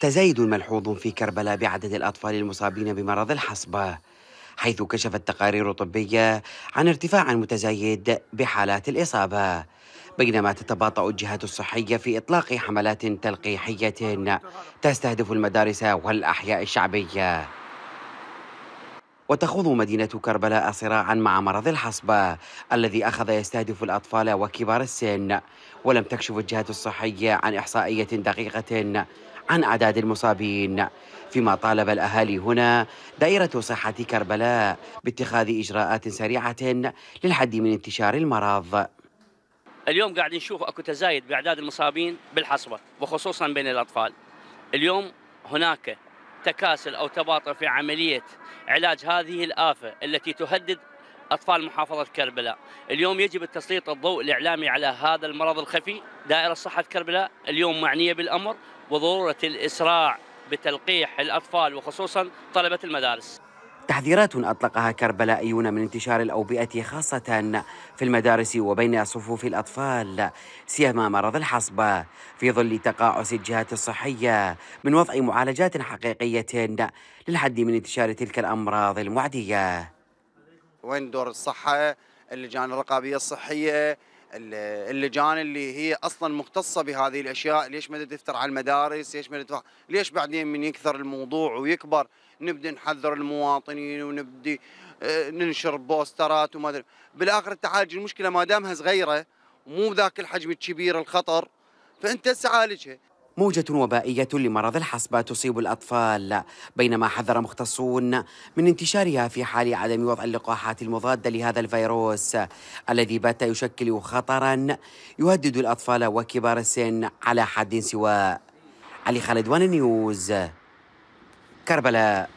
تزايد ملحوظ في كربلاء بعدد الأطفال المصابين بمرض الحصبة حيث كشفت تقارير طبية عن ارتفاع متزايد بحالات الإصابة بينما تتباطأ الجهات الصحية في إطلاق حملات تلقيحية تستهدف المدارس والأحياء الشعبية وتخوض مدينة كربلاء صراعا مع مرض الحصبة الذي أخذ يستهدف الأطفال وكبار السن ولم تكشف الجهات الصحية عن إحصائية دقيقة عن أعداد المصابين فيما طالب الأهالي هنا دائرة صحة كربلاء باتخاذ إجراءات سريعة للحد من انتشار المرض اليوم قاعد نشوف اكو تزايد باعداد المصابين بالحصبه وخصوصا بين الاطفال. اليوم هناك تكاسل أو تباطؤ في عملية علاج هذه الآفة التي تهدد أطفال محافظة كربلاء اليوم يجب التسليط الضوء الإعلامي على هذا المرض الخفي دائرة صحة كربلاء اليوم معنية بالأمر وضرورة الإسراع بتلقيح الأطفال وخصوصا طلبة المدارس تحذيرات أطلقها كربلائيون من انتشار الأوبئة خاصة في المدارس وبين صفوف الأطفال سيما مرض الحصبة في ظل تقاعس الجهات الصحية من وضع معالجات حقيقية للحد من انتشار تلك الأمراض المعدية وين دور الصحة اللجان الرقابية الصحية اللجان اللي هي اصلا مختصه بهذه الاشياء ليش ما تفتر على المدارس ليش ما تفتر ليش بعدين من يكثر الموضوع ويكبر نبدا نحذر المواطنين ونبدا آه، ننشر بوسترات وما ادري بالاخر تعالج المشكله ما دامها صغيره ومو ذاك الحجم الكبير الخطر فانت تعالجها موجة وبائية لمرض الحصبة تصيب الأطفال بينما حذر مختصون من انتشارها في حال عدم وضع اللقاحات المضادة لهذا الفيروس الذي بات يشكل خطرا يهدد الأطفال وكبار السن على حد سواء علي خالد وانا نيوز كربلاء